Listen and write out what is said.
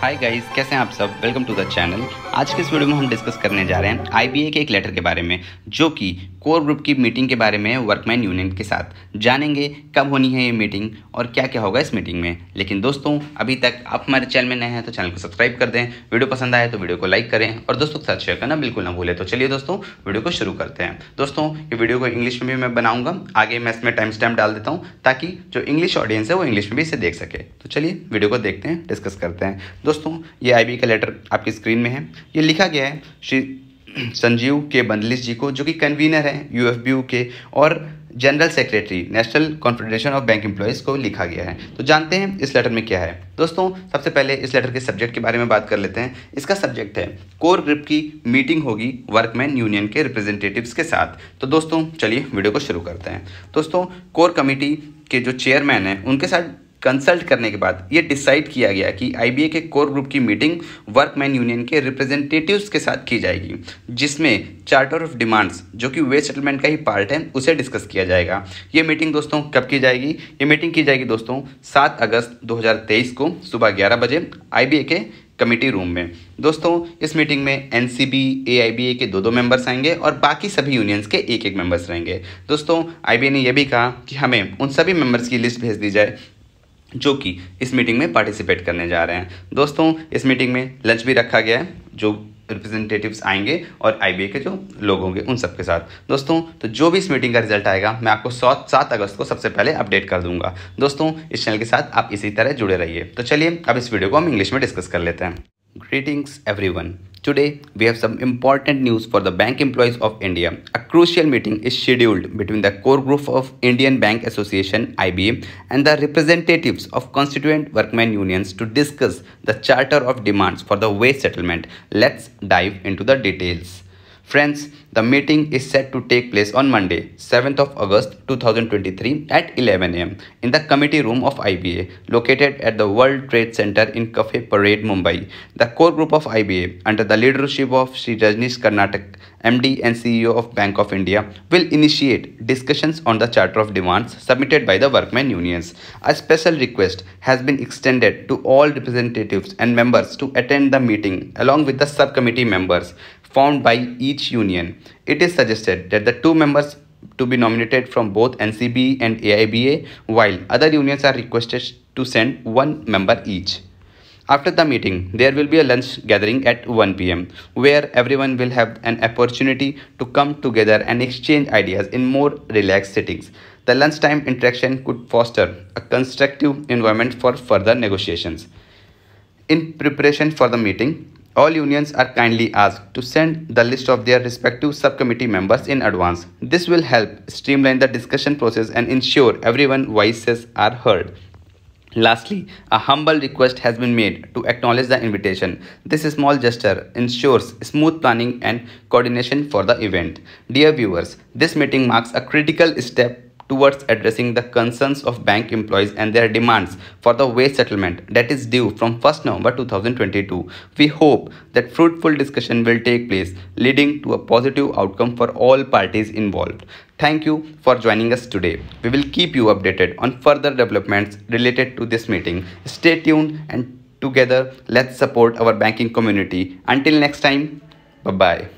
Hi guys कैसे हैं आप सब वेलकम टू द चैनल आज के इस वीडियो में हम डिस्कस करने जा रहे हैं आईबीए के एक लेटर के बारे में जो कि कोर ग्रुप की मीटिंग के बारे में वर्कमैन यूनियन के साथ जानेंगे कब होनी है ये मीटिंग और क्या क्या होगा इस मीटिंग में लेकिन दोस्तों अभी तक आप हमारे चैनल में नए हैं तो चैनल को सब्सक्राइब कर दें वीडियो पसंद आए तो वीडियो को लाइक करें और दोस्तों के साथ शेयर करना बिल्कुल ना भूलें तो चलिए दोस्तों वीडियो को शुरू करते हैं दोस्तों ये वीडियो को इंग्लिश में भी मैं बनाऊंगा आगे मैं इसमें टाइम स्टैम्प डाल देता हूँ ताकि जो इंग्लिश ऑडियंस है वो इंग्लिश में भी इसे देख सके तो चलिए वीडियो को देखते हैं डिस्कस करते हैं दोस्तों ये आई का लेटर आपकी स्क्रीन में है ये लिखा गया है श्री संजीव के बंदलिस जी को जो कि कन्वीनर हैं यू के और general secretary national confederation of bank employees को लिखा गया है तो जानते हैं इस लेटर में क्या है दोस्तों सबसे पहले इस लेटर के सब्जेक्ट के बारे में बात कर लेते हैं इसका सब्जेक्ट है कोर ग्रुप की मीटिंग होगी वर्कमैन यूनियन के रिप्रेजेंटेटिव्स के साथ तो दोस्तों चलिए वीडियो को शुरू करते हैं दोस्तों कोर कमेटी के जो चेयरमैन हैं उनके साथ कंसल्ट करने के बाद ये डिसाइड किया गया कि आई के कोर ग्रुप की मीटिंग वर्कमैन यूनियन के रिप्रेजेंटेटिव्स के साथ की जाएगी जिसमें चार्टर ऑफ डिमांड्स जो कि वेस्ट सेटलमेंट का ही पार्ट है उसे डिस्कस किया जाएगा ये मीटिंग दोस्तों कब की जाएगी ये मीटिंग की जाएगी दोस्तों सात अगस्त दो को सुबह ग्यारह बजे आई के कमेटी रूम में दोस्तों इस मीटिंग में N C B A I B A के दो दो मेंबर्स आएंगे और बाकी सभी यूनियंस के एक एक मेंबर्स रहेंगे दोस्तों आई बी ए ने यह भी कहा कि हमें उन सभी मेंबर्स की लिस्ट भेज दी जाए जो कि इस मीटिंग में पार्टिसिपेट करने जा रहे हैं दोस्तों इस मीटिंग में लंच भी रखा गया है जो रिप्रेजेंटेटिव्स आएंगे और आई के जो लोग होंगे उन सबके साथ दोस्तों तो जो भी इस मीटिंग का रिजल्ट आएगा मैं आपको सात सात अगस्त को सबसे पहले अपडेट कर दूंगा दोस्तों इस चैनल के साथ आप इसी तरह जुड़े रहिए तो चलिए अब इस वीडियो को हम इंग्लिश में डिस्कस कर लेते हैं greetings every Today, we have some important news for the bank employees of India. A crucial meeting is scheduled between the core group of Indian Bank Association IBA and the representatives of constituent workmen unions to discuss the charter of demands for the wage settlement. Let's dive into the details. Friends, the meeting is set to take place on Monday, 7th of August 2023 at 11 am in the committee room of IBA located at the World Trade Center in Cafe Parade, Mumbai. The core group of IBA under the leadership of Sri Rajneesh Karnatak, MD and CEO of Bank of India will initiate discussions on the Charter of Demands submitted by the workmen unions. A special request has been extended to all representatives and members to attend the meeting along with the subcommittee members formed by each union. It is suggested that the two members to be nominated from both NCB and AIBA while other unions are requested to send one member each. After the meeting, there will be a lunch gathering at 1 pm where everyone will have an opportunity to come together and exchange ideas in more relaxed settings. The lunchtime interaction could foster a constructive environment for further negotiations. In preparation for the meeting, all unions are kindly asked to send the list of their respective subcommittee members in advance. This will help streamline the discussion process and ensure everyone's voices are heard. Lastly, a humble request has been made to acknowledge the invitation. This small gesture ensures smooth planning and coordination for the event. Dear viewers, this meeting marks a critical step towards addressing the concerns of bank employees and their demands for the wage settlement that is due from 1st November 2022. We hope that fruitful discussion will take place leading to a positive outcome for all parties involved. Thank you for joining us today. We will keep you updated on further developments related to this meeting. Stay tuned and together let's support our banking community. Until next time, bye-bye.